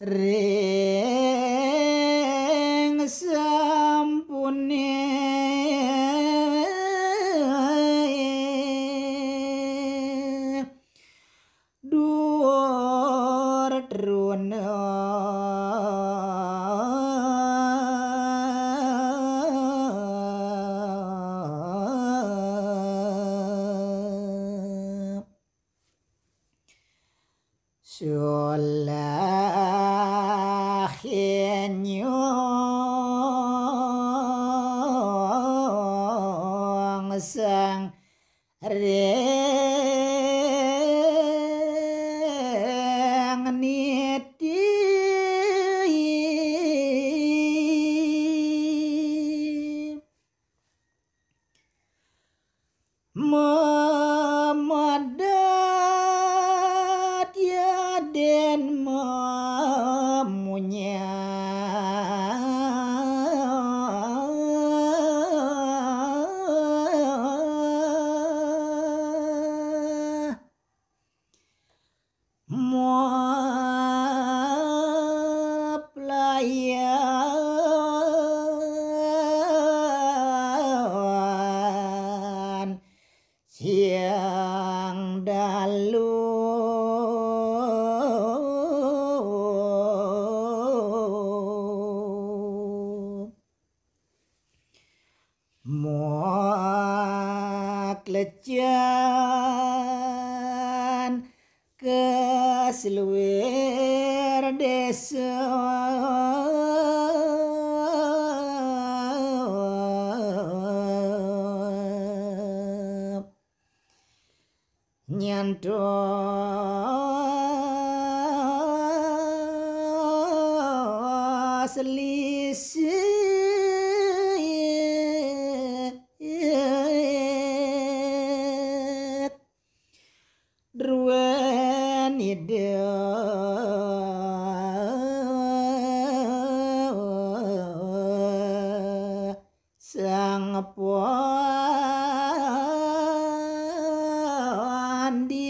ring sampune dur truna sure sang reng niti memadat ya den memunyai muak lecan ke seluir desa nyanto selisih Sang Puan Di